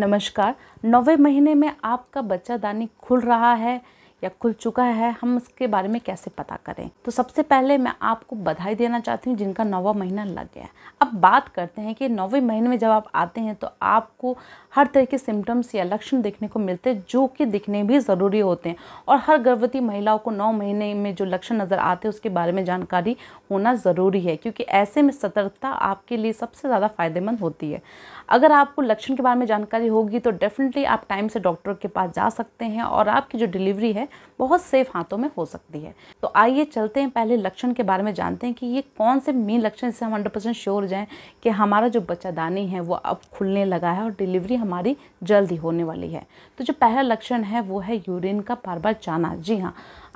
नमस्कार नौवे महीने में आपका बच्चा दानी खुल रहा है या खुल चुका है हम इसके बारे में कैसे पता करें तो सबसे पहले मैं आपको बधाई देना चाहती हूँ जिनका नौवा महीना लग गया अब बात करते हैं कि नौवे महीने में जब आप आते हैं तो आपको हर तरह के सिम्टम्स या लक्षण देखने को मिलते हैं जो कि दिखने भी ज़रूरी होते हैं और हर गर्भवती महिलाओं को नौ महीने में जो लक्षण नज़र आते हैं उसके बारे में जानकारी होना ज़रूरी है क्योंकि ऐसे में सतर्कता आपके लिए सबसे ज़्यादा फ़ायदेमंद होती है अगर आपको लक्षण के बारे में जानकारी होगी तो डेफिनेटली आप टाइम से डॉक्टर के पास जा सकते हैं और आपकी जो डिलीवरी है है बहुत सेफ हाथों में हो सकती है तो आइए चलते हैं पहले लक्षण के बारे में जानते हैं कि ये कौन से मेन लक्षण इससे हम हंड्रेड परसेंट श्योर जाएँ कि हमारा जो बच्चादानी है वो अब खुलने लगा है और डिलीवरी हमारी जल्दी होने वाली है तो जो पहला लक्षण है वो है यूरिन का बार बार जाना जी हाँ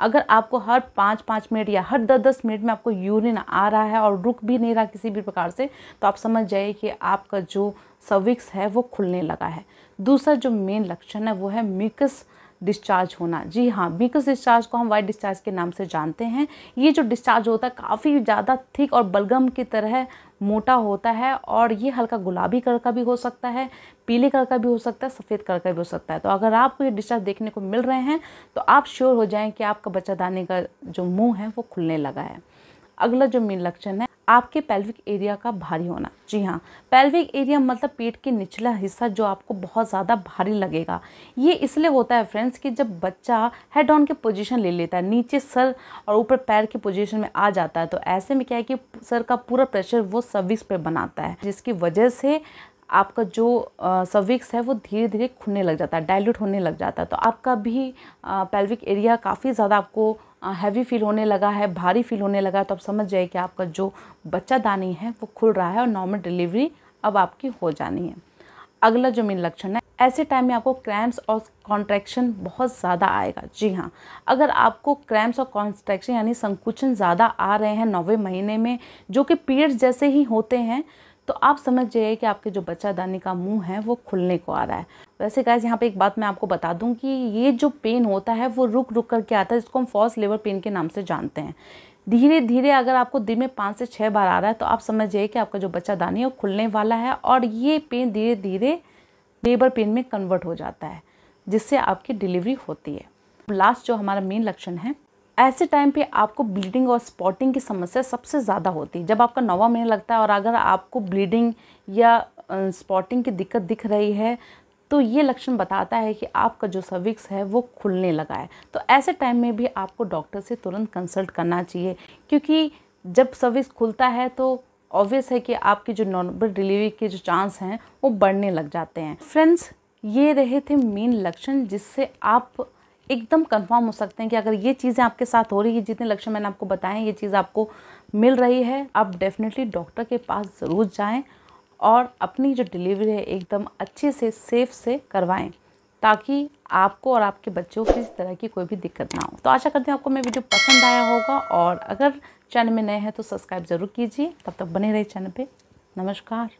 अगर आपको हर पाँच पाँच मिनट या हर दस दस मिनट में आपको यूरिन आ रहा है और रुक भी नहीं रहा किसी भी प्रकार से तो आप समझ जाइए कि आपका जो सविक्स है वो खुलने लगा है दूसरा जो मेन लक्षण है वो है म्यूकस डिस्चार्ज होना जी हाँ बीकस डिस्चार्ज को हम वाइट डिस्चार्ज के नाम से जानते हैं ये जो डिस्चार्ज होता है काफ़ी ज़्यादा थिक और बलगम की तरह मोटा होता है और ये हल्का गुलाबी कलर का भी हो सकता है पीले कलर का भी हो सकता है सफ़ेद कलर का भी हो सकता है तो अगर आपको ये डिस्चार्ज देखने को मिल रहे हैं तो आप श्योर हो जाएँ कि आपका बच्चा दाने का जो मुँह है वो खुलने लगा है अगला जो मेन लक्षण है आपके पेल्विक एरिया का भारी होना जी हाँ पेल्विक एरिया मतलब पेट के निचला हिस्सा जो आपको बहुत ज़्यादा भारी लगेगा ये इसलिए होता है फ्रेंड्स कि जब बच्चा हेड ऑन के पोजीशन ले लेता है नीचे सर और ऊपर पैर की पोजीशन में आ जाता है तो ऐसे में क्या है कि सर का पूरा प्रेशर वो सर्विक्स पर बनाता है जिसकी वजह से आपका जो सर्विक्स है वो धीरे धीरे खुलने लग जाता है डायल्यूट होने लग जाता है तो आपका भी पेल्विक एरिया काफ़ी ज़्यादा आपको हैवी फील होने लगा है भारी फील होने लगा है तो आप समझ जाइए कि आपका जो बच्चा दानी है वो खुल रहा है और नॉर्मल डिलीवरी अब आपकी हो जानी है अगला जो मेन लक्षण है ऐसे टाइम में आपको क्रैम्प्स और कॉन्ट्रैक्शन बहुत ज़्यादा आएगा जी हाँ अगर आपको क्रैम्प्स और कॉन्ट्रैक्शन यानी संकुचन ज़्यादा आ रहे हैं नौवे महीने में जो कि पीरियड्स जैसे ही होते हैं तो आप समझ जाइए कि आपके जो बच्चा दानी का मुंह है वो खुलने को आ रहा है वैसे गाइज यहाँ पे एक बात मैं आपको बता दूँ कि ये जो पेन होता है वो रुक रुक करके आता है जिसको हम फॉल्स लेबर पेन के नाम से जानते हैं धीरे धीरे अगर आपको दिन में पाँच से छः बार आ रहा है तो आप समझ जाइए कि आपका जो बच्चा दानी है वो खुलने वाला है और ये पेन धीरे धीरे लेबर पेन में कन्वर्ट हो जाता है जिससे आपकी डिलीवरी होती है लास्ट जो हमारा मेन लक्षण है ऐसे टाइम पे आपको ब्लीडिंग और स्पॉटिंग की समस्या सबसे ज़्यादा होती है जब आपका नवा महीना लगता है और अगर आपको ब्लीडिंग या स्पॉटिंग की दिक्कत दिख रही है तो ये लक्षण बताता है कि आपका जो सर्विक्स है वो खुलने लगा है तो ऐसे टाइम में भी आपको डॉक्टर से तुरंत कंसल्ट करना चाहिए क्योंकि जब सर्विक्स खुलता है तो ऑब्वियस है कि आपकी जो नॉर्मल डिलीवरी के जो चांस हैं वो बढ़ने लग जाते हैं फ्रेंड्स ये रहे थे मेन लक्षण जिससे आप एकदम कंफर्म हो सकते हैं कि अगर ये चीज़ें आपके साथ हो रही है जितने लक्षण मैंने आपको बताए हैं ये चीज़ आपको मिल रही है आप डेफिनेटली डॉक्टर के पास ज़रूर जाएँ और अपनी जो डिलीवरी है एकदम अच्छे से सेफ से करवाएँ ताकि आपको और आपके बच्चों को इस तरह की कोई भी दिक्कत ना हो तो आशा करती हूँ आपको मेरा वीडियो पसंद आया होगा और अगर चैनल में नए हैं तो सब्सक्राइब ज़रूर कीजिए तब तक बने रहे चैनल पे नमस्कार